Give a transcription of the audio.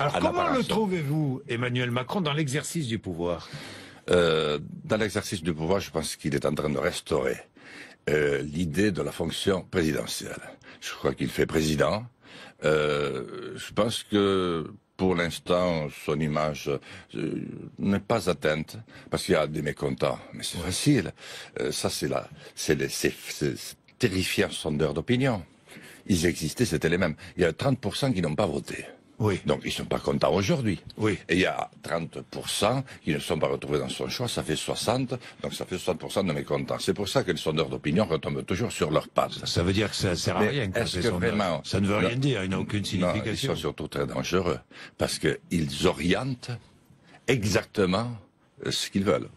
Alors comment le trouvez-vous, Emmanuel Macron, dans l'exercice du pouvoir euh, Dans l'exercice du pouvoir, je pense qu'il est en train de restaurer euh, l'idée de la fonction présidentielle. Je crois qu'il fait président. Euh, je pense que pour l'instant, son image n'est pas atteinte parce qu'il y a des mécontents. Mais c'est facile. ça, c'est là, c'est terrifiant sondeur d'opinion. Ils existaient, c'était les mêmes. Il y a 30% qui n'ont pas voté. Oui. Donc, ils ne sont pas contents aujourd'hui. Oui. Et il y a 30% qui ne sont pas retrouvés dans son choix. Ça fait 60. Donc, ça fait 60% de mécontents. C'est pour ça que les sondeurs d'opinion retombent toujours sur leur pattes. Ça, veut dire que ça ne sert à rien. Ça ne veut rien dire. Il n'a aucune signification. ils sont surtout très dangereux. Parce qu'ils orientent exactement ce qu'ils veulent.